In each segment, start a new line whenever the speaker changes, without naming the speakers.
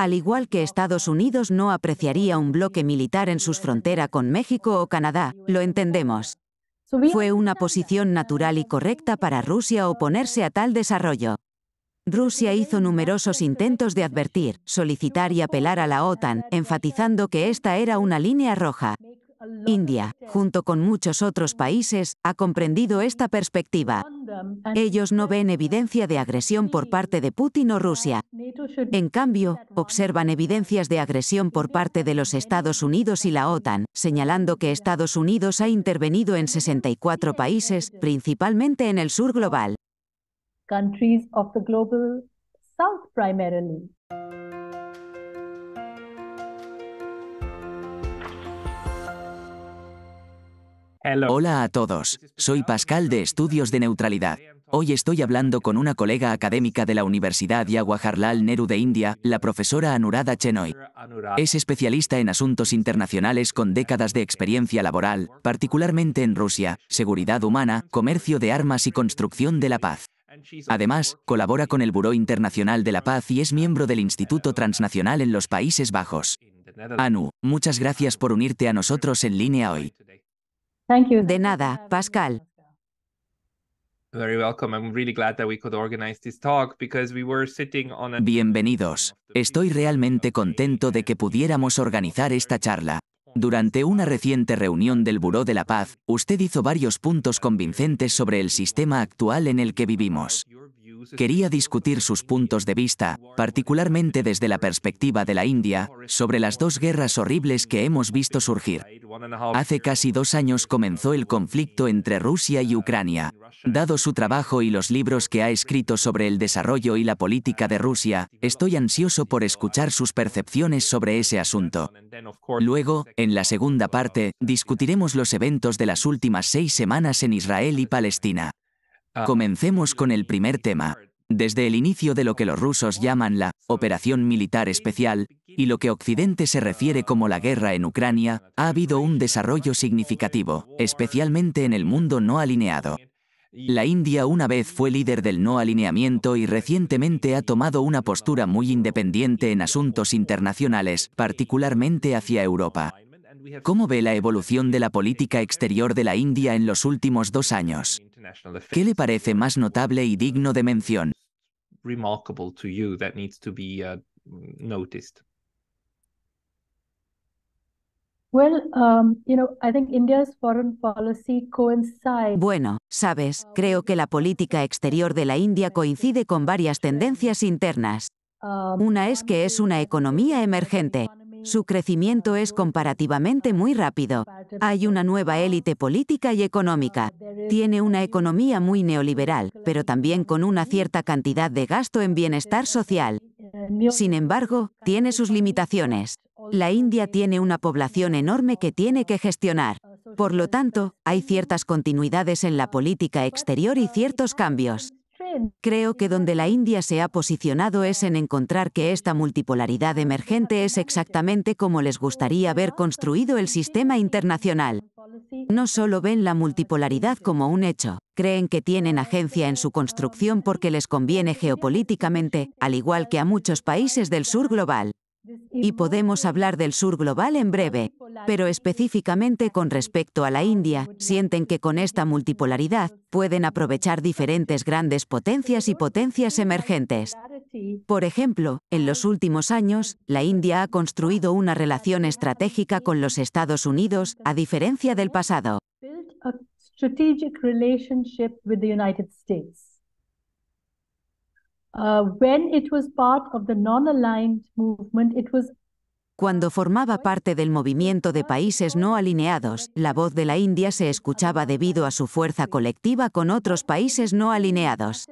Al
igual que Estados Unidos no apreciaría un bloque militar en sus fronteras con México o Canadá, lo entendemos. Fue una posición natural y correcta para Rusia oponerse a tal desarrollo. Rusia hizo numerosos intentos de advertir, solicitar y apelar a la OTAN, enfatizando que esta era una línea roja. India, junto con muchos otros países, ha comprendido esta perspectiva. Ellos no ven evidencia de agresión por parte de Putin o Rusia. En cambio, observan evidencias de agresión por parte de los Estados Unidos y la OTAN, señalando que Estados Unidos ha intervenido en 64 países, principalmente en el sur global.
Hola a todos, soy Pascal de Estudios de Neutralidad. Hoy estoy hablando con una colega académica de la Universidad Jawaharlal Nehru de India, la profesora Anurada Chenoy. Es especialista en asuntos internacionales con décadas de experiencia laboral, particularmente en Rusia, seguridad humana, comercio de armas y construcción de la paz. Además, colabora con el Buró Internacional de la Paz y es miembro del Instituto Transnacional en los Países Bajos. Anu, muchas gracias por unirte a nosotros en línea hoy.
De nada, Pascal.
Bienvenidos. Estoy realmente contento de que pudiéramos organizar esta charla. Durante una reciente reunión del Buró de la Paz, usted hizo varios puntos convincentes sobre el sistema actual en el que vivimos. Quería discutir sus puntos de vista, particularmente desde la perspectiva de la India, sobre las dos guerras horribles que hemos visto surgir. Hace casi dos años comenzó el conflicto entre Rusia y Ucrania. Dado su trabajo y los libros que ha escrito sobre el desarrollo y la política de Rusia, estoy ansioso por escuchar sus percepciones sobre ese asunto. Luego, en la segunda parte, discutiremos los eventos de las últimas seis semanas en Israel y Palestina. Ah. Comencemos con el primer tema. Desde el inicio de lo que los rusos llaman la operación militar especial y lo que Occidente se refiere como la guerra en Ucrania, ha habido un desarrollo significativo, especialmente en el mundo no alineado. La India una vez fue líder del no alineamiento y recientemente ha tomado una postura muy independiente en asuntos internacionales, particularmente hacia Europa. ¿Cómo ve la evolución de la política exterior de la India en los últimos dos años? ¿Qué le parece más notable y digno de mención?
Uh,
um,
bueno, sabes, creo que la política exterior de la India coincide con varias tendencias internas. Um, una es que es una economía emergente. Su crecimiento es comparativamente muy rápido. Hay una nueva élite política y económica. Tiene una economía muy neoliberal, pero también con una cierta cantidad de gasto en bienestar social. Sin embargo, tiene sus limitaciones. La India tiene una población enorme que tiene que gestionar. Por lo tanto, hay ciertas continuidades en la política exterior y ciertos cambios. Creo que donde la India se ha posicionado es en encontrar que esta multipolaridad emergente es exactamente como les gustaría ver construido el sistema internacional. No solo ven la multipolaridad como un hecho, creen que tienen agencia en su construcción porque les conviene geopolíticamente, al igual que a muchos países del sur global. Y podemos hablar del sur global en breve, pero específicamente con respecto a la India, sienten que con esta multipolaridad pueden aprovechar diferentes grandes potencias y potencias emergentes. Por ejemplo, en los últimos años, la India ha construido una relación estratégica con los Estados Unidos, a diferencia del pasado cuando formaba parte del movimiento de países no alineados, la voz de la India se escuchaba debido a su fuerza colectiva con otros países no alineados.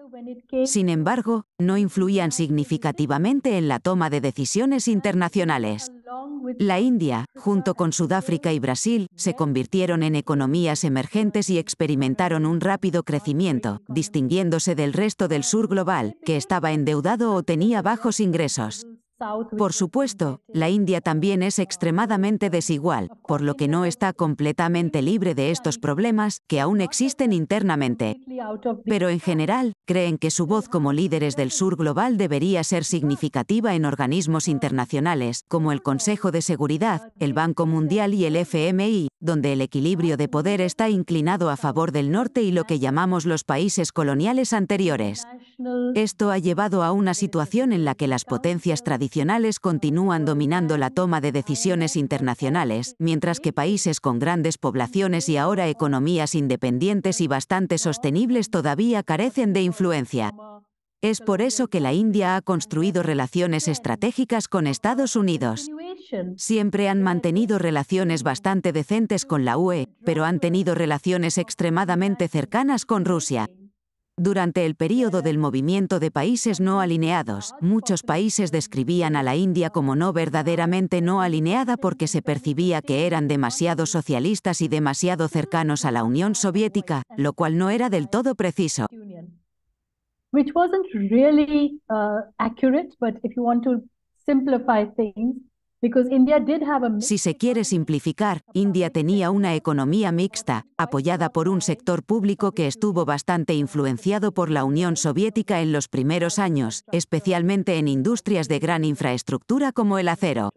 Sin embargo, no influían significativamente en la toma de decisiones internacionales. La India, junto con Sudáfrica y Brasil, se convirtieron en economías emergentes y experimentaron un rápido crecimiento, distinguiéndose del resto del sur global, que estaba endeudado o tenía bajos ingresos. Por supuesto, la India también es extremadamente desigual, por lo que no está completamente libre de estos problemas que aún existen internamente. Pero en general, creen que su voz como líderes del sur global debería ser significativa en organismos internacionales, como el Consejo de Seguridad, el Banco Mundial y el FMI, donde el equilibrio de poder está inclinado a favor del norte y lo que llamamos los países coloniales anteriores. Esto ha llevado a una situación en la que las potencias tradicionales continúan dominando la toma de decisiones internacionales, mientras que países con grandes poblaciones y ahora economías independientes y bastante sostenibles todavía carecen de influencia. Es por eso que la India ha construido relaciones estratégicas con Estados Unidos. Siempre han mantenido relaciones bastante decentes con la UE, pero han tenido relaciones extremadamente cercanas con Rusia. Durante el período del movimiento de países no alineados, muchos países describían a la India como no verdaderamente no alineada porque se percibía que eran demasiado socialistas y demasiado cercanos a la Unión Soviética, lo cual no era del todo preciso. Si se quiere simplificar, India tenía una economía mixta, apoyada por un sector público que estuvo bastante influenciado por la Unión Soviética en los primeros años, especialmente en industrias de gran infraestructura como el acero.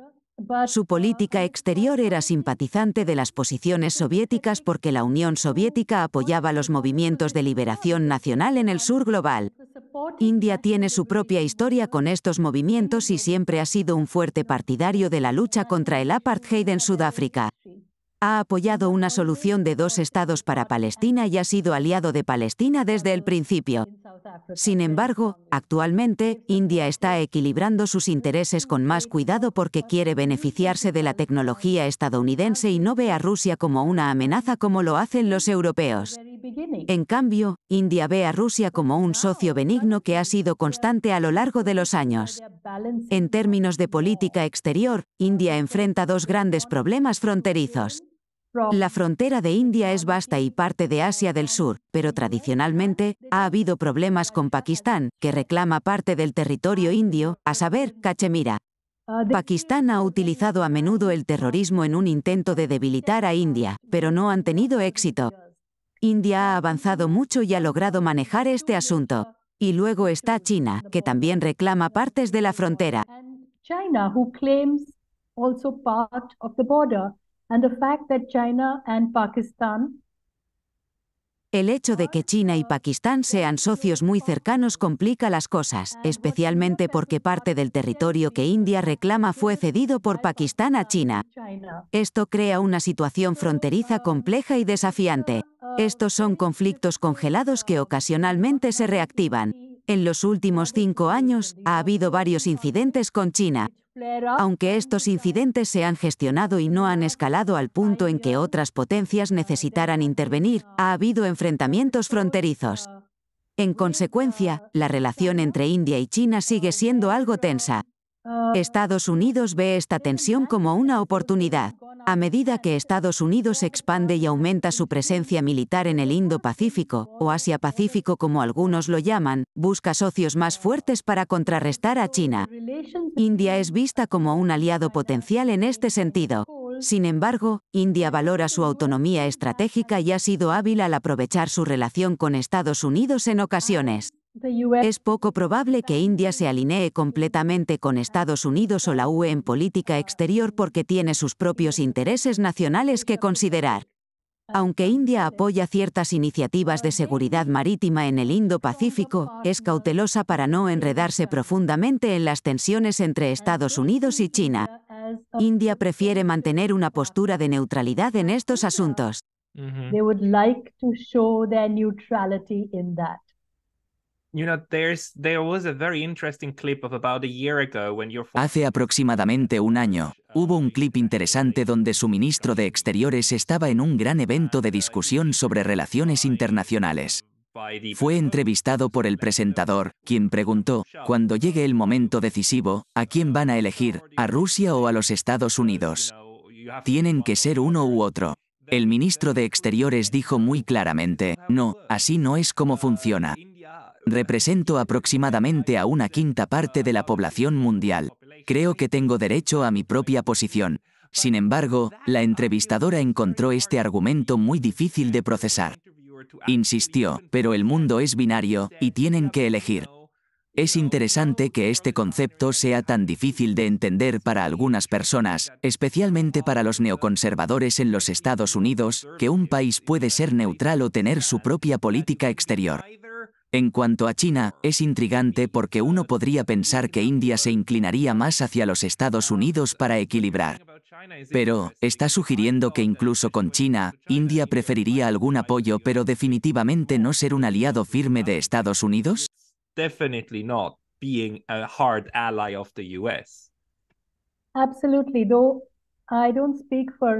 Su política uh, exterior era simpatizante de las posiciones soviéticas porque la Unión Soviética apoyaba los movimientos de liberación nacional en el sur global. India tiene su propia historia con estos movimientos y siempre ha sido un fuerte partidario de la lucha contra el apartheid en Sudáfrica. Ha apoyado una solución de dos estados para Palestina y ha sido aliado de Palestina desde el principio. Sin embargo, actualmente, India está equilibrando sus intereses con más cuidado porque quiere beneficiarse de la tecnología estadounidense y no ve a Rusia como una amenaza como lo hacen los europeos. En cambio, India ve a Rusia como un socio benigno que ha sido constante a lo largo de los años. En términos de política exterior, India enfrenta dos grandes problemas fronterizos. La frontera de India es vasta y parte de Asia del Sur, pero tradicionalmente ha habido problemas con Pakistán, que reclama parte del territorio indio, a saber, Cachemira. Pakistán ha utilizado a menudo el terrorismo en un intento de debilitar a India, pero no han tenido éxito. India ha avanzado mucho y ha logrado manejar este asunto. Y luego está China, que también reclama partes de la frontera.
China, who claims also part of the border. China
el hecho de que China y Pakistán sean socios muy cercanos complica las cosas, especialmente porque parte del territorio que India reclama fue cedido por Pakistán a China. Esto crea una situación fronteriza compleja y desafiante. Estos son conflictos congelados que ocasionalmente se reactivan. En los últimos cinco años ha habido varios incidentes con China. Aunque estos incidentes se han gestionado y no han escalado al punto en que otras potencias necesitaran intervenir, ha habido enfrentamientos fronterizos. En consecuencia, la relación entre India y China sigue siendo algo tensa. Estados Unidos ve esta tensión como una oportunidad. A medida que Estados Unidos expande y aumenta su presencia militar en el Indo-Pacífico, o Asia-Pacífico como algunos lo llaman, busca socios más fuertes para contrarrestar a China. India es vista como un aliado potencial en este sentido. Sin embargo, India valora su autonomía estratégica y ha sido hábil al aprovechar su relación con Estados Unidos en ocasiones. Es poco probable que India se alinee completamente con Estados Unidos o la UE en política exterior porque tiene sus propios intereses nacionales que considerar. Aunque India apoya ciertas iniciativas de seguridad marítima en el Indo-Pacífico, es cautelosa para no enredarse profundamente en las tensiones entre Estados Unidos y China. India prefiere mantener una postura de neutralidad en estos asuntos.
Hace aproximadamente un año, hubo un clip interesante donde su ministro de Exteriores estaba en un gran evento de discusión sobre relaciones internacionales. Fue entrevistado por el presentador, quien preguntó, cuando llegue el momento decisivo, ¿a quién van a elegir? ¿A Rusia o a los Estados Unidos? Tienen que ser uno u otro. El ministro de Exteriores dijo muy claramente, no, así no es como funciona. Represento aproximadamente a una quinta parte de la población mundial. Creo que tengo derecho a mi propia posición. Sin embargo, la entrevistadora encontró este argumento muy difícil de procesar. Insistió, pero el mundo es binario, y tienen que elegir. Es interesante que este concepto sea tan difícil de entender para algunas personas, especialmente para los neoconservadores en los Estados Unidos, que un país puede ser neutral o tener su propia política exterior. En cuanto a China, es intrigante porque uno podría pensar que India se inclinaría más hacia los Estados Unidos para equilibrar. Pero, está sugiriendo que incluso con China, India preferiría algún apoyo pero definitivamente no ser un aliado firme de Estados Unidos?
definitely not being a hard ally of the US.
Absolutely, though I don't speak for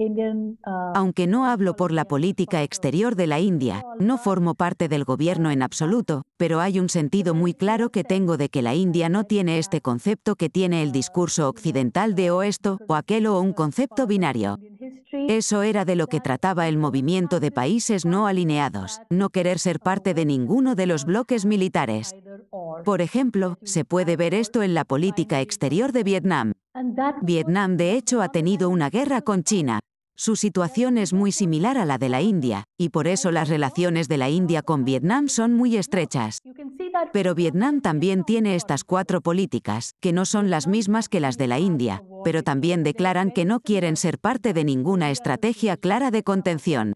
Uh,
Aunque no hablo por la política exterior de la India, no formo parte del gobierno en absoluto, pero hay un sentido muy claro que tengo de que la India no tiene este concepto que tiene el discurso occidental de o esto o aquello o un concepto binario. Eso era de lo que trataba el movimiento de países no alineados, no querer ser parte de ninguno de los bloques militares. Por ejemplo, se puede ver esto en la política exterior de Vietnam. Vietnam de hecho ha tenido una guerra con China, su situación es muy similar a la de la India, y por eso las relaciones de la India con Vietnam son muy estrechas. Pero Vietnam también tiene estas cuatro políticas, que no son las mismas que las de la India, pero también declaran que no quieren ser parte de ninguna estrategia clara de contención.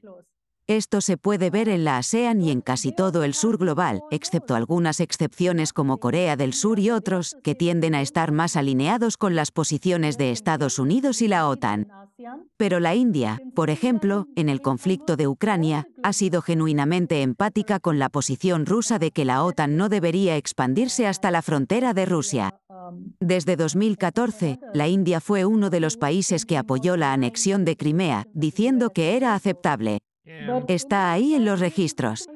Esto se puede ver en la ASEAN y en casi todo el sur global, excepto algunas excepciones como Corea del Sur y otros, que tienden a estar más alineados con las posiciones de Estados Unidos y la OTAN. Pero la India, por ejemplo, en el conflicto de Ucrania, ha sido genuinamente empática con la posición rusa de que la OTAN no debería expandirse hasta la frontera de Rusia. Desde 2014, la India fue uno de los países que apoyó la anexión de Crimea, diciendo que era aceptable. Está ahí en los registros.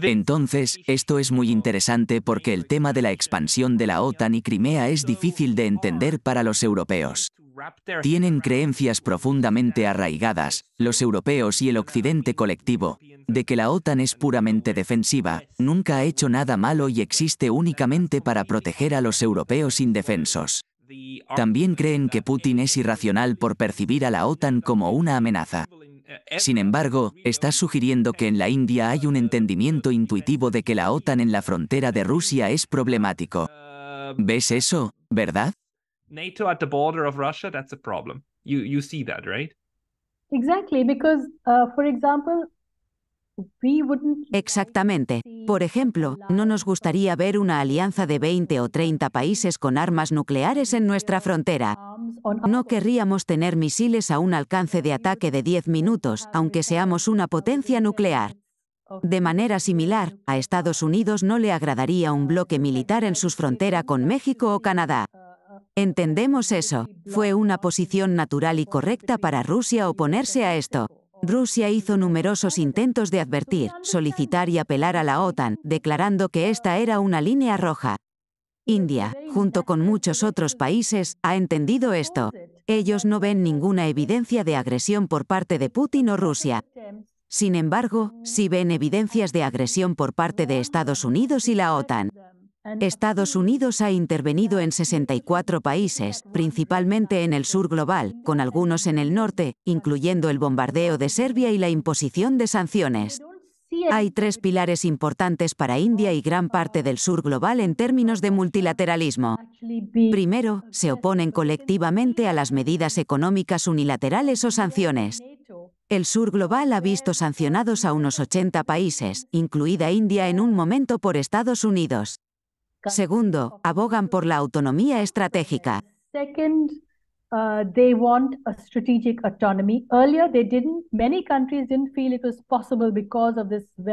entonces, esto es muy interesante porque el tema de la expansión de la OTAN y Crimea es difícil de entender para los europeos tienen creencias profundamente arraigadas, los europeos y el occidente colectivo, de que la OTAN es puramente defensiva, nunca ha hecho nada malo y existe únicamente para proteger a los europeos indefensos. También creen que Putin es irracional por percibir a la OTAN como una amenaza. Sin embargo, está sugiriendo que en la India hay un entendimiento intuitivo de que la OTAN en la frontera de Rusia es problemático. Uh, ¿Ves eso, verdad?
NATO at the border of Russia, that's a problem. You you see
Exactamente. Por ejemplo, no nos gustaría ver una alianza de 20 o 30 países con armas nucleares en nuestra frontera. No querríamos tener misiles a un alcance de ataque de 10 minutos, aunque seamos una potencia nuclear. De manera similar, a Estados Unidos no le agradaría un bloque militar en sus fronteras con México o Canadá. Entendemos eso. Fue una posición natural y correcta para Rusia oponerse a esto. Rusia hizo numerosos intentos de advertir, solicitar y apelar a la OTAN, declarando que esta era una línea roja. India, junto con muchos otros países, ha entendido esto. Ellos no ven ninguna evidencia de agresión por parte de Putin o Rusia. Sin embargo, sí ven evidencias de agresión por parte de Estados Unidos y la OTAN. Estados Unidos ha intervenido en 64 países, principalmente en el sur global, con algunos en el norte, incluyendo el bombardeo de Serbia y la imposición de sanciones. Hay tres pilares importantes para India y gran parte del sur global en términos de multilateralismo. Primero, se oponen colectivamente a las medidas económicas unilaterales o sanciones. El sur global ha visto sancionados a unos 80 países, incluida India en un momento por Estados Unidos. Segundo, abogan por la autonomía estratégica.
Uh,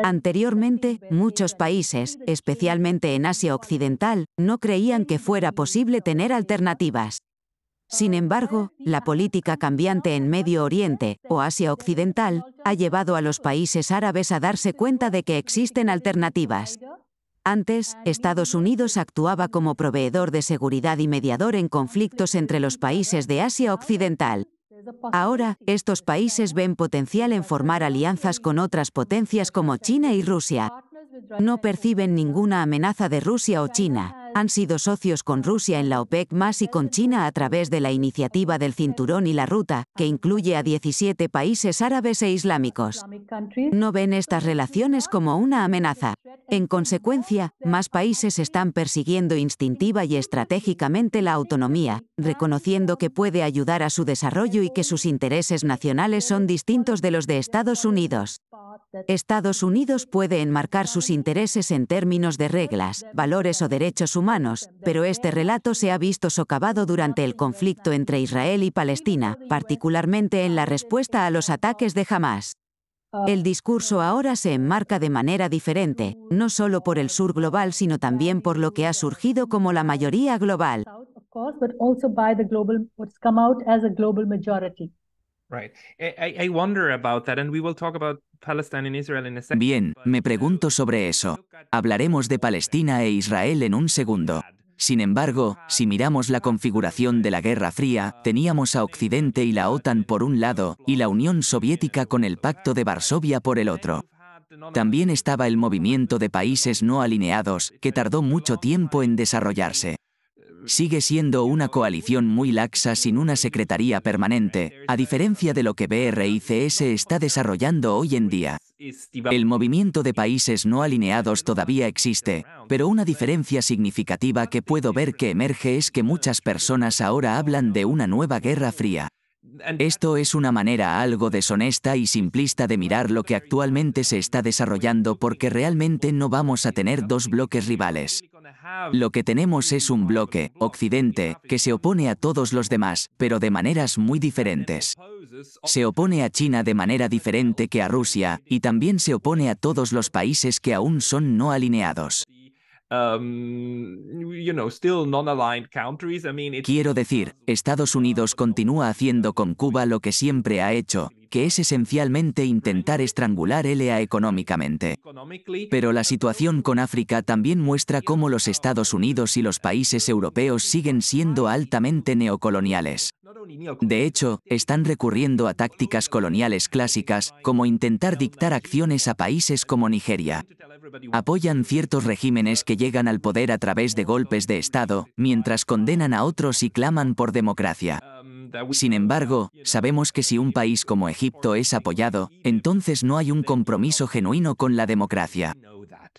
Anteriormente, muchos países, especialmente en Asia Occidental, no creían que fuera posible tener alternativas. Sin embargo, la política cambiante en Medio Oriente o Asia Occidental ha llevado a los países árabes a darse cuenta de que existen alternativas. Antes, Estados Unidos actuaba como proveedor de seguridad y mediador en conflictos entre los países de Asia Occidental. Ahora, estos países ven potencial en formar alianzas con otras potencias como China y Rusia. No perciben ninguna amenaza de Rusia o China han sido socios con Rusia en la OPEC más y con China a través de la iniciativa del Cinturón y la Ruta, que incluye a 17 países árabes e islámicos. No ven estas relaciones como una amenaza. En consecuencia, más países están persiguiendo instintiva y estratégicamente la autonomía, reconociendo que puede ayudar a su desarrollo y que sus intereses nacionales son distintos de los de Estados Unidos. Estados Unidos puede enmarcar sus intereses en términos de reglas, valores o derechos humanos, pero este relato se ha visto socavado durante el conflicto entre Israel y Palestina, particularmente en la respuesta a los ataques de Hamas. El discurso ahora se enmarca de manera diferente, no solo por el sur global, sino también por lo que ha surgido como la mayoría global. Right.
wonder about that, and we will talk about Bien, me uh, pregunto sobre eso. Hablaremos de Palestina e Israel en un segundo. Sin embargo, si miramos la configuración de la Guerra Fría, teníamos a Occidente y la OTAN por un lado, y la Unión Soviética con el Pacto de Varsovia por el otro. También estaba el movimiento de países no alineados, que tardó mucho tiempo en desarrollarse sigue siendo una coalición muy laxa sin una secretaría permanente, a diferencia de lo que BRICS está desarrollando hoy en día.
El
movimiento de países no alineados todavía existe, pero una diferencia significativa que puedo ver que emerge es que muchas personas ahora hablan de una nueva guerra fría. Esto es una manera algo deshonesta y simplista de mirar lo que actualmente se está desarrollando porque realmente no vamos a tener dos bloques rivales. Lo que tenemos es un bloque, Occidente, que se opone a todos los demás, pero de maneras muy diferentes. Se opone a China de manera diferente que a Rusia, y también se opone a todos los países que aún son no alineados.
Um,
Quiero decir, Estados Unidos continúa haciendo con Cuba lo que siempre ha hecho, que es esencialmente intentar estrangular LA económicamente. Pero la situación con África también muestra cómo los Estados Unidos y los países europeos siguen siendo altamente neocoloniales. De hecho, están recurriendo a tácticas coloniales clásicas, como intentar dictar acciones a países como Nigeria. Apoyan ciertos regímenes que llegan al poder a través de golpes de Estado, mientras condenan a otros y claman por democracia. Sin embargo, sabemos que si un país como Egipto es apoyado, entonces no hay un compromiso genuino con la democracia.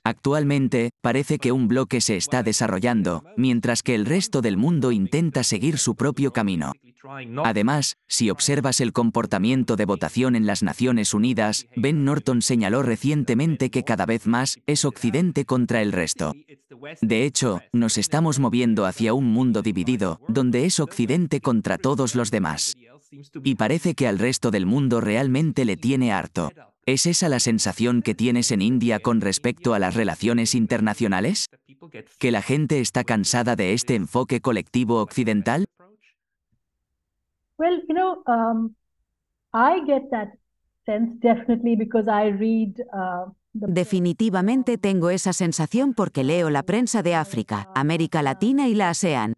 Actualmente, parece que un bloque se está desarrollando, mientras que el resto del mundo intenta seguir su propio camino. Además, si observas el comportamiento de votación en las Naciones Unidas, Ben Norton señaló recientemente que cada vez más es Occidente contra el resto. De hecho, nos estamos moviendo hacia un mundo dividido, donde es Occidente contra todos los demás. Y parece que al resto del mundo realmente le tiene harto. ¿Es esa la sensación que tienes en India con respecto a las relaciones internacionales? ¿Que la gente está cansada de este enfoque colectivo occidental?
Definitivamente tengo esa sensación porque leo la prensa de África, América Latina y la ASEAN.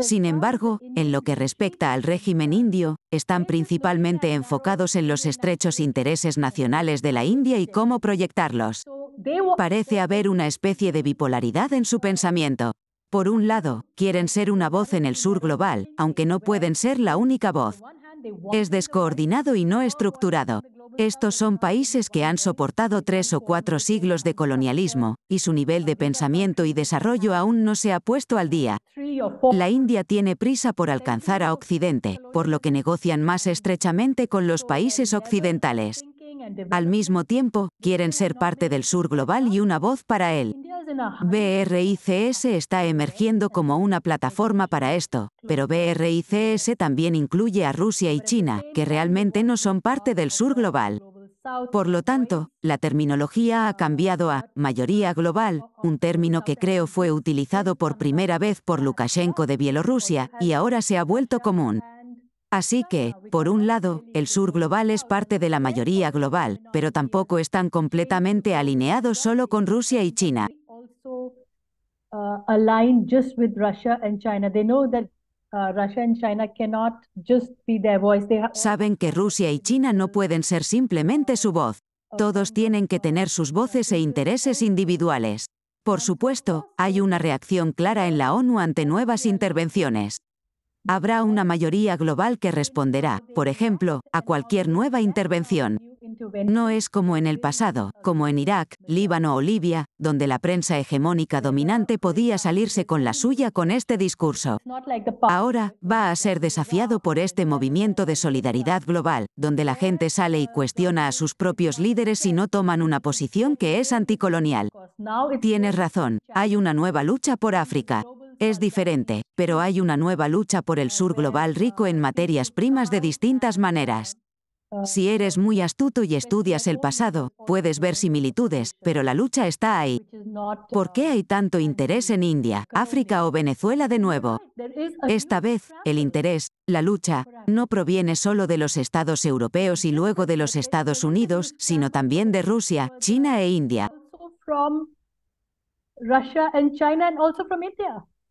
Sin embargo, en lo que respecta al régimen indio, están principalmente enfocados en los estrechos intereses nacionales de la India y cómo proyectarlos. Parece haber una especie de bipolaridad en su pensamiento. Por un lado, quieren ser una voz en el sur global, aunque no pueden ser la única voz. Es descoordinado y no estructurado. Estos son países que han soportado tres o cuatro siglos de colonialismo, y su nivel de pensamiento y desarrollo aún no se ha puesto al día. La India tiene prisa por alcanzar a Occidente, por lo que negocian más estrechamente con los países occidentales. Al mismo tiempo, quieren ser parte del sur global y una voz para él. BRICS está emergiendo como una plataforma para esto, pero BRICS también incluye a Rusia y China, que realmente no son parte del sur global. Por lo tanto, la terminología ha cambiado a mayoría global, un término que creo fue utilizado por primera vez por Lukashenko de Bielorrusia y ahora se ha vuelto común. Así que, por un lado, el sur global es parte de la mayoría global, pero tampoco están completamente alineados solo con Rusia y China. Saben que Rusia y China no pueden ser simplemente su voz. Todos tienen que tener sus voces e intereses individuales. Por supuesto, hay una reacción clara en la ONU ante nuevas intervenciones habrá una mayoría global que responderá, por ejemplo, a cualquier nueva intervención. No es como en el pasado, como en Irak, Líbano o Libia, donde la prensa hegemónica dominante podía salirse con la suya con este discurso. Ahora, va a ser desafiado por este movimiento de solidaridad global, donde la gente sale y cuestiona a sus propios líderes si no toman una posición que es anticolonial. Tienes razón, hay una nueva lucha por África. Es diferente, pero hay una nueva lucha por el sur global rico en materias primas de distintas maneras. Si eres muy astuto y estudias el pasado, puedes ver similitudes, pero la lucha está ahí. ¿Por qué hay tanto interés en India, África o Venezuela de nuevo? Esta vez, el interés, la lucha, no proviene solo de los estados europeos y luego de los Estados Unidos, sino también de Rusia, China e India.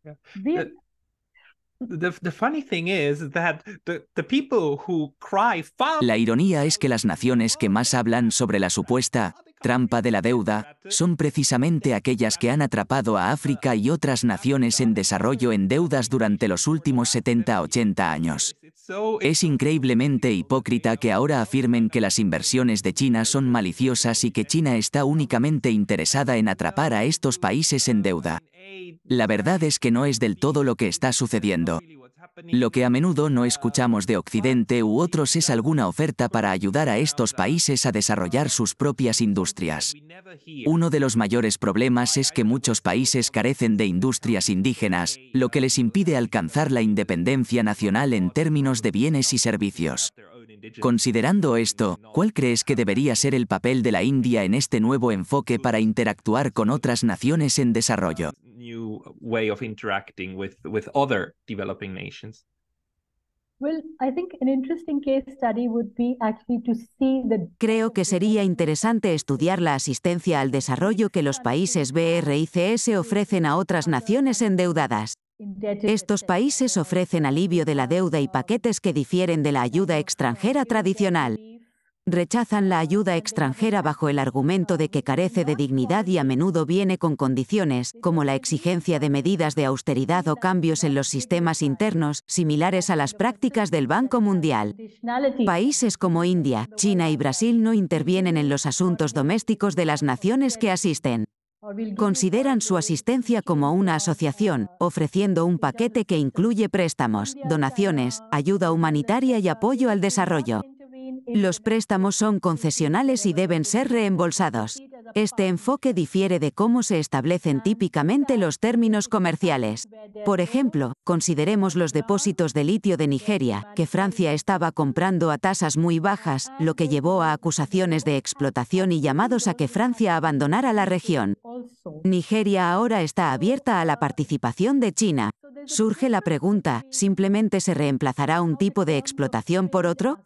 La
ironía es que las naciones que más hablan sobre la supuesta trampa de la deuda, son precisamente aquellas que han atrapado a África y otras naciones en desarrollo en deudas durante los últimos 70-80 años. Es increíblemente hipócrita que ahora afirmen que las inversiones de China son maliciosas y que China está únicamente interesada en atrapar a estos países en deuda. La verdad es que no es del todo lo que está sucediendo. Lo que a menudo no escuchamos de Occidente u otros es alguna oferta para ayudar a estos países a desarrollar sus propias industrias. Uno de los mayores problemas es que muchos países carecen de industrias indígenas, lo que les impide alcanzar la independencia nacional en términos de bienes y servicios. Considerando esto, ¿cuál crees que debería ser el papel de la India en este nuevo enfoque para interactuar con otras naciones en desarrollo?
Creo que sería interesante estudiar la asistencia al desarrollo que los países BRICS ofrecen a otras naciones endeudadas. Estos países ofrecen alivio de la deuda y paquetes que difieren de la ayuda extranjera tradicional. Rechazan la ayuda extranjera bajo el argumento de que carece de dignidad y a menudo viene con condiciones, como la exigencia de medidas de austeridad o cambios en los sistemas internos, similares a las prácticas del Banco Mundial. Países como India, China y Brasil no intervienen en los asuntos domésticos de las naciones que asisten. Consideran su asistencia como una asociación, ofreciendo un paquete que incluye préstamos, donaciones, ayuda humanitaria y apoyo al desarrollo. Los préstamos son concesionales y deben ser reembolsados. Este enfoque difiere de cómo se establecen típicamente los términos comerciales. Por ejemplo, consideremos los depósitos de litio de Nigeria, que Francia estaba comprando a tasas muy bajas, lo que llevó a acusaciones de explotación y llamados a que Francia abandonara la región. Nigeria ahora está abierta a la participación de China. Surge la pregunta, ¿simplemente se reemplazará un tipo de explotación por otro?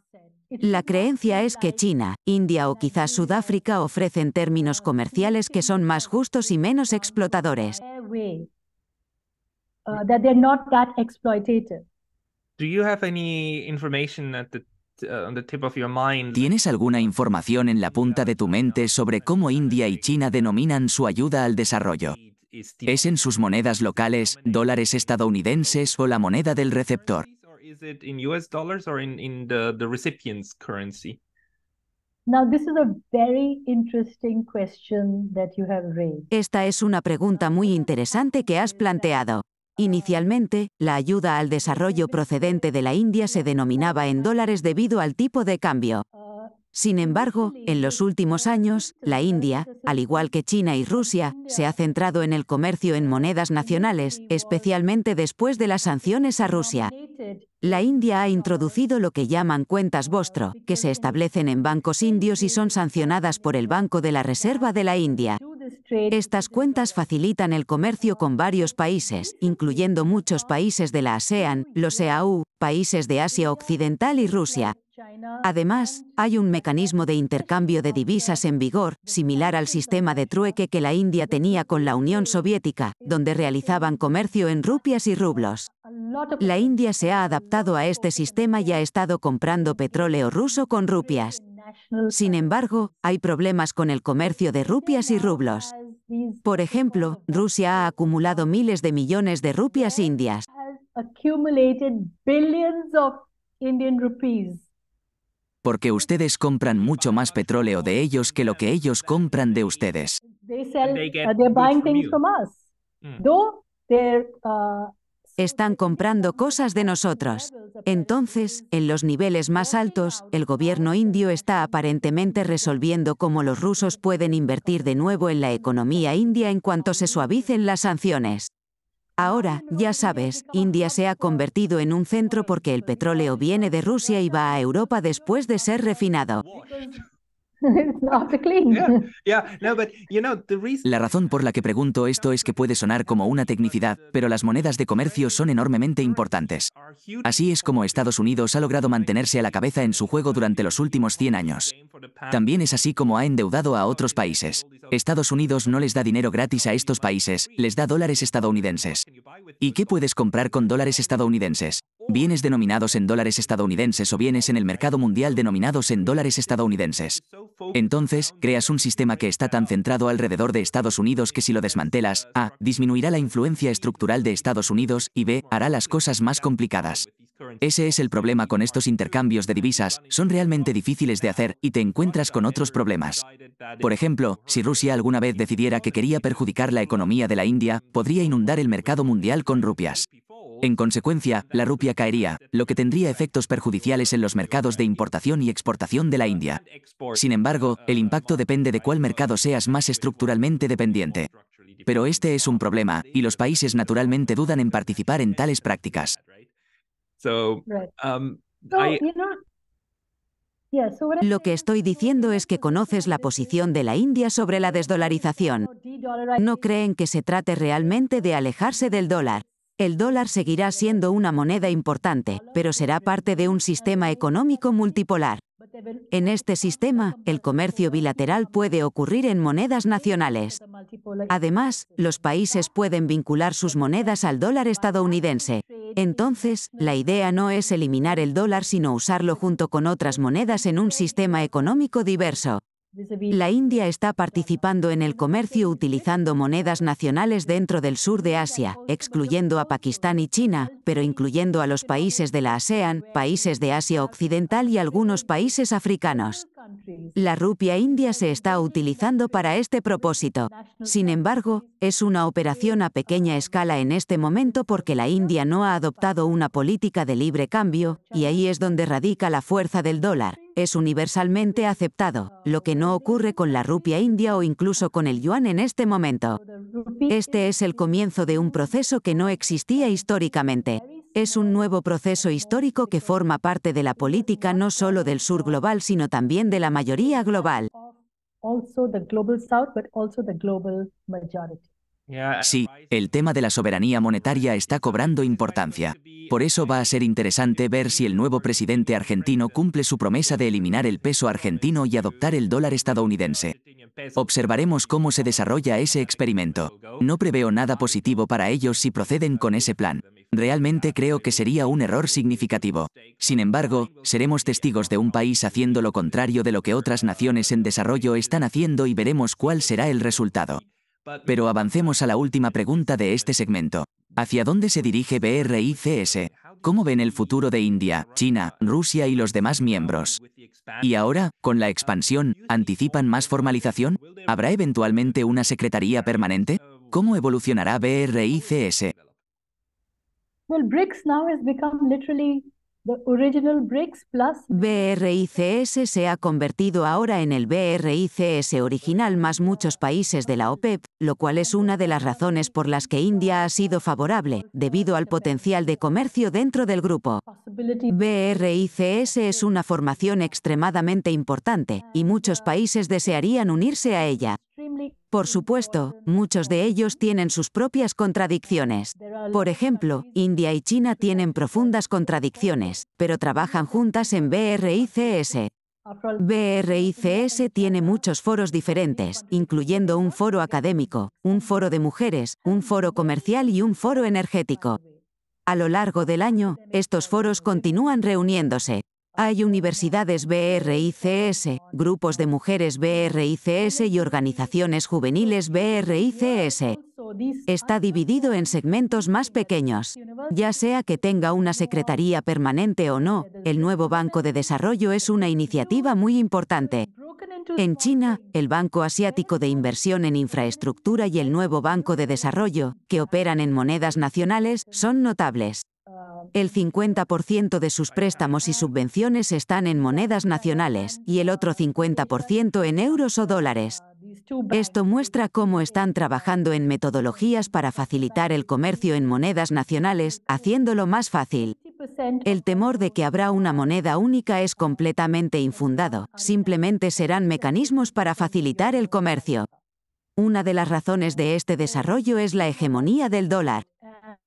La creencia es que China, India o quizás Sudáfrica ofrecen términos comerciales que son más justos y menos explotadores.
Uh,
¿Tienes alguna información en la punta de tu mente sobre cómo India y China denominan su ayuda al desarrollo? ¿Es en sus monedas locales, dólares estadounidenses o la moneda del receptor?
is it in US dollars or in, the
Esta es una pregunta muy interesante que has planteado. Inicialmente, la ayuda al desarrollo procedente de la India se denominaba en dólares debido al tipo de cambio. Sin embargo, en los últimos años, la India, al igual que China y Rusia, se ha centrado en el comercio en monedas nacionales, especialmente después de las sanciones a Rusia. La India ha introducido lo que llaman cuentas Vostro, que se establecen en bancos indios y son sancionadas por el Banco de la Reserva de la India. Estas cuentas facilitan el comercio con varios países, incluyendo muchos países de la ASEAN, los EAU, países de Asia Occidental y Rusia, Además, hay un mecanismo de intercambio de divisas en vigor, similar al sistema de trueque que la India tenía con la Unión Soviética, donde realizaban comercio en rupias y rublos. La India se ha adaptado a este sistema y ha estado comprando petróleo ruso con rupias. Sin embargo, hay problemas con el comercio de rupias y rublos. Por ejemplo, Rusia ha acumulado miles de millones de rupias indias
porque ustedes compran mucho más petróleo de ellos que
lo que ellos compran de ustedes.
Uh, mm. uh,
Están comprando cosas de nosotros. Entonces, en los niveles más altos, el gobierno indio está aparentemente resolviendo cómo los rusos pueden invertir de nuevo en la economía india en cuanto se suavicen las sanciones. Ahora, ya sabes, India se ha convertido en un centro porque el petróleo viene de Rusia y va a Europa después de ser refinado.
La razón por la que pregunto esto es que puede sonar como una tecnicidad, pero las monedas de comercio son enormemente importantes. Así es como Estados Unidos ha logrado mantenerse a la cabeza en su juego durante los últimos 100 años. También es así como ha endeudado a otros países. Estados Unidos no les da dinero gratis a estos países, les da dólares estadounidenses. ¿Y qué puedes comprar con dólares estadounidenses? bienes denominados en dólares estadounidenses o bienes en el mercado mundial denominados en dólares estadounidenses. Entonces, creas un sistema que está tan centrado alrededor de Estados Unidos que si lo desmantelas, A, disminuirá la influencia estructural de Estados Unidos y B, hará las cosas más complicadas. Ese es el problema con estos intercambios de divisas, son realmente difíciles de hacer y te encuentras con otros problemas. Por ejemplo, si Rusia alguna vez decidiera que quería perjudicar la economía de la India, podría inundar el mercado mundial con rupias. En consecuencia, la rupia caería, lo que tendría efectos perjudiciales en los mercados de importación y exportación de la India. Sin embargo, el impacto depende de cuál mercado seas más estructuralmente dependiente. Pero este es un problema, y los países naturalmente dudan en participar en tales prácticas.
Um,
lo
que estoy diciendo es que conoces la posición de la India sobre la desdolarización. No creen que se trate realmente de alejarse del dólar. El dólar seguirá siendo una moneda importante, pero será parte de un sistema económico multipolar. En este sistema, el comercio bilateral puede ocurrir en monedas nacionales. Además, los países pueden vincular sus monedas al dólar estadounidense. Entonces, la idea no es eliminar el dólar sino usarlo junto con otras monedas en un sistema económico diverso. La India está participando en el comercio utilizando monedas nacionales dentro del sur de Asia, excluyendo a Pakistán y China, pero incluyendo a los países de la ASEAN, países de Asia Occidental y algunos países africanos. La rupia india se está utilizando para este propósito. Sin embargo, es una operación a pequeña escala en este momento porque la India no ha adoptado una política de libre cambio, y ahí es donde radica la fuerza del dólar. Es universalmente aceptado, lo que no ocurre con la rupia india o incluso con el yuan en este momento. Este es el comienzo de un proceso que no existía históricamente es un nuevo proceso histórico que forma parte de la política no solo del sur global, sino también de la mayoría global.
Sí, el tema de la soberanía monetaria está cobrando importancia. Por eso va a ser interesante ver si el nuevo presidente argentino cumple su promesa de eliminar el peso argentino y adoptar el dólar estadounidense. Observaremos cómo se desarrolla ese experimento. No preveo nada positivo para ellos si proceden con ese plan. Realmente creo que sería un error significativo. Sin embargo, seremos testigos de un país haciendo lo contrario de lo que otras naciones en desarrollo están haciendo y veremos cuál será el resultado. Pero avancemos a la última pregunta de este segmento. ¿Hacia dónde se dirige BRICS? ¿Cómo ven el futuro de India, China, Rusia y los demás miembros? Y ahora, con la expansión, ¿anticipan más formalización? ¿Habrá eventualmente una secretaría permanente? ¿Cómo evolucionará BRICS?
BRICS
se ha convertido ahora en el BRICS original más muchos países de la OPEP, e lo cual es una de las razones por las que India ha sido favorable, debido al potencial de comercio dentro del grupo. BRICS es una formación extremadamente importante, y muchos países desearían unirse a ella. Por supuesto, muchos de ellos tienen sus propias contradicciones. Por ejemplo, India y China tienen profundas contradicciones, pero trabajan juntas en BRICS. BRICS tiene muchos foros diferentes, incluyendo un foro académico, un foro de mujeres, un foro comercial y un foro energético. A lo largo del año, estos foros continúan reuniéndose, hay universidades BRICS, grupos de mujeres BRICS y organizaciones juveniles BRICS. Está dividido en segmentos más pequeños. Ya sea que tenga una secretaría permanente o no, el nuevo Banco de Desarrollo es una iniciativa muy importante. En China, el Banco Asiático de Inversión en Infraestructura y el nuevo Banco de Desarrollo, que operan en monedas nacionales, son notables. El 50% de sus préstamos y subvenciones están en monedas nacionales y el otro 50% en euros o dólares. Esto muestra cómo están trabajando en metodologías para facilitar el comercio en monedas nacionales, haciéndolo más fácil. El temor de que habrá una moneda única es completamente infundado, simplemente serán mecanismos para facilitar el comercio. Una de las razones de este desarrollo es la hegemonía del dólar.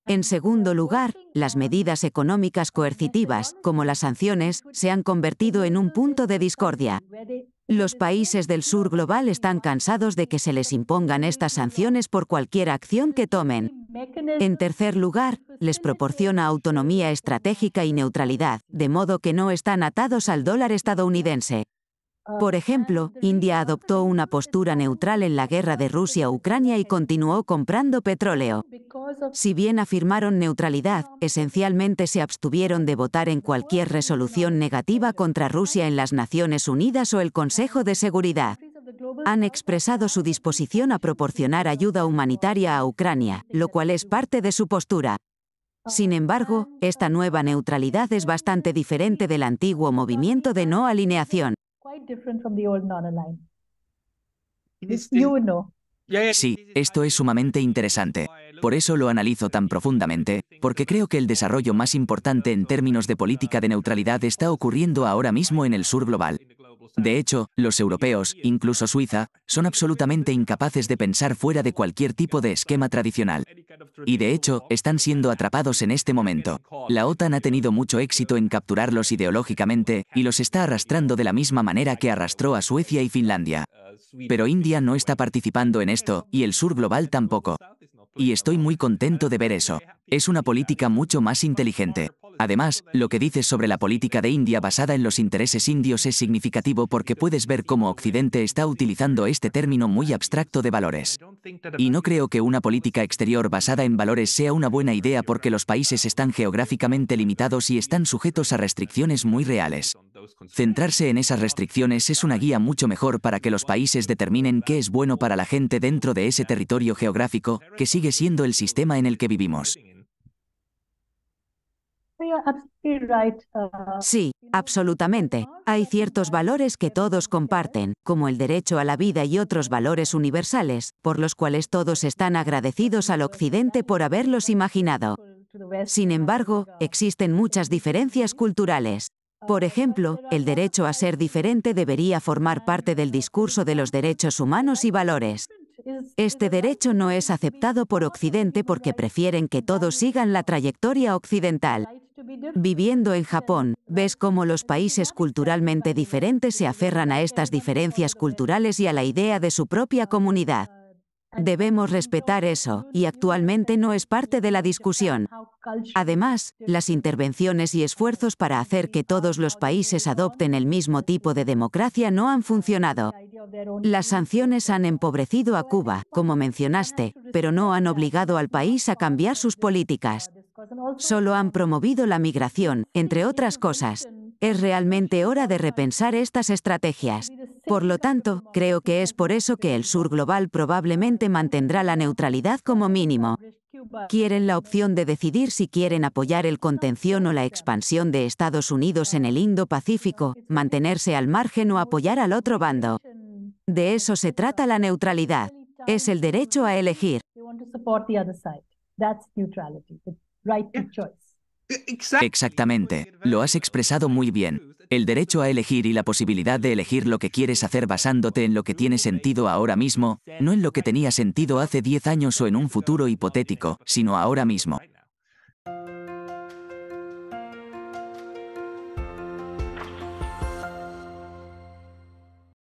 En segundo lugar, las medidas económicas coercitivas, como las sanciones, se han convertido en un punto de discordia. Los países del sur global están cansados de que se les impongan estas sanciones por cualquier acción que tomen. En tercer lugar, les proporciona autonomía estratégica y neutralidad, de modo que no están atados al dólar estadounidense. Por ejemplo, India adoptó una postura neutral en la guerra de Rusia-Ucrania y continuó comprando petróleo. Si bien afirmaron neutralidad, esencialmente se abstuvieron de votar en cualquier resolución negativa contra Rusia en las Naciones Unidas o el Consejo de Seguridad. Han expresado su disposición a proporcionar ayuda humanitaria a Ucrania, lo cual es parte de su postura. Sin embargo, esta nueva neutralidad es bastante diferente del antiguo movimiento de no alineación.
Sí, esto es sumamente interesante. Por eso lo analizo tan profundamente, porque creo que el desarrollo más importante en términos de política de neutralidad está ocurriendo ahora mismo en el sur global. De hecho, los europeos, incluso Suiza, son absolutamente incapaces de pensar fuera de cualquier tipo de esquema tradicional. Y de hecho, están siendo atrapados en este momento. La OTAN ha tenido mucho éxito en capturarlos ideológicamente y los está arrastrando de la misma manera que arrastró a Suecia y Finlandia. Pero India no está participando en esto, y el sur global tampoco. Y estoy muy contento de ver eso. Es una política mucho más inteligente. Además, lo que dices sobre la política de India basada en los intereses indios es significativo porque puedes ver cómo Occidente está utilizando este término muy abstracto de valores. Y no creo que una política exterior basada en valores sea una buena idea porque los países están geográficamente limitados y están sujetos a restricciones muy reales. Centrarse en esas restricciones es una guía mucho mejor para que los países determinen qué es bueno para la gente dentro de ese territorio geográfico, que sigue siendo el sistema en el que vivimos.
Sí, absolutamente. Hay ciertos valores que todos comparten, como el derecho a la vida y otros valores universales, por los cuales todos están agradecidos al Occidente por haberlos imaginado. Sin embargo, existen muchas diferencias culturales. Por ejemplo, el derecho a ser diferente debería formar parte del discurso de los derechos humanos y valores. Este derecho no es aceptado por Occidente porque prefieren que todos sigan la trayectoria occidental. Viviendo en Japón, ves cómo los países culturalmente diferentes se aferran a estas diferencias culturales y a la idea de su propia comunidad. Debemos respetar eso, y actualmente no es parte de la discusión. Además, las intervenciones y esfuerzos para hacer que todos los países adopten el mismo tipo de democracia no han funcionado. Las sanciones han empobrecido a Cuba, como mencionaste, pero no han obligado al país a cambiar sus políticas. Solo han promovido la migración, entre otras cosas. Es realmente hora de repensar estas estrategias. Por lo tanto, creo que es por eso que el sur global probablemente mantendrá la neutralidad como mínimo. Quieren la opción de decidir si quieren apoyar el contención o la expansión de Estados Unidos en el Indo-Pacífico, mantenerse al margen o apoyar al otro bando. De eso se trata la neutralidad. Es el derecho a elegir.
Exactamente, lo has expresado muy bien. El derecho a elegir y la posibilidad de elegir lo que quieres hacer basándote en lo que tiene sentido ahora mismo, no en lo que tenía sentido hace 10 años o en un futuro hipotético, sino ahora mismo.